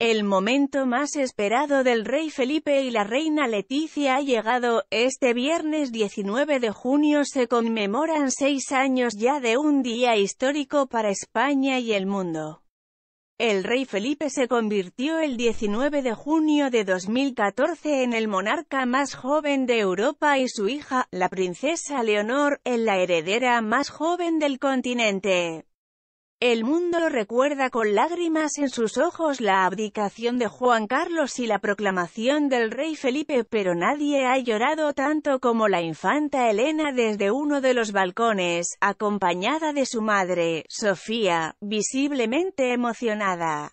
El momento más esperado del rey Felipe y la reina Leticia ha llegado, este viernes 19 de junio se conmemoran seis años ya de un día histórico para España y el mundo. El rey Felipe se convirtió el 19 de junio de 2014 en el monarca más joven de Europa y su hija, la princesa Leonor, en la heredera más joven del continente. El mundo recuerda con lágrimas en sus ojos la abdicación de Juan Carlos y la proclamación del rey Felipe, pero nadie ha llorado tanto como la infanta Elena desde uno de los balcones, acompañada de su madre, Sofía, visiblemente emocionada.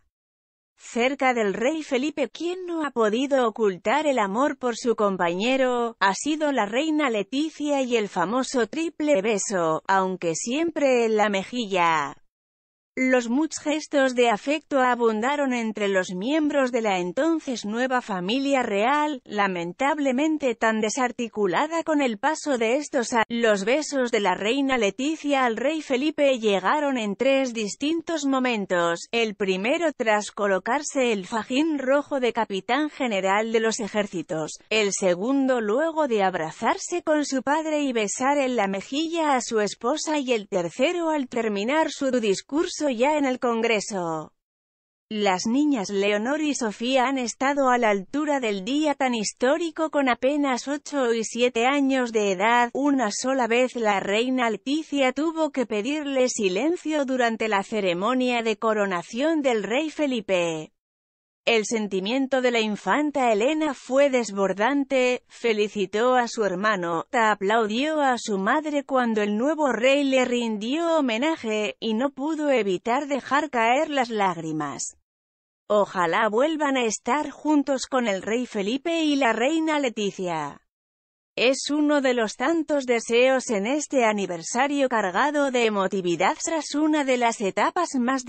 Cerca del rey Felipe, quien no ha podido ocultar el amor por su compañero, ha sido la reina Leticia y el famoso triple beso, aunque siempre en la mejilla. Los muchos gestos de afecto abundaron entre los miembros de la entonces nueva familia real, lamentablemente tan desarticulada con el paso de estos a los besos de la reina Leticia al rey Felipe llegaron en tres distintos momentos, el primero tras colocarse el fajín rojo de capitán general de los ejércitos, el segundo luego de abrazarse con su padre y besar en la mejilla a su esposa y el tercero al terminar su discurso ya en el Congreso. Las niñas Leonor y Sofía han estado a la altura del día tan histórico con apenas 8 y 7 años de edad. Una sola vez la reina Alticia tuvo que pedirle silencio durante la ceremonia de coronación del rey Felipe. El sentimiento de la infanta Elena fue desbordante, felicitó a su hermano, aplaudió a su madre cuando el nuevo rey le rindió homenaje, y no pudo evitar dejar caer las lágrimas. Ojalá vuelvan a estar juntos con el rey Felipe y la reina Leticia. Es uno de los tantos deseos en este aniversario cargado de emotividad tras una de las etapas más...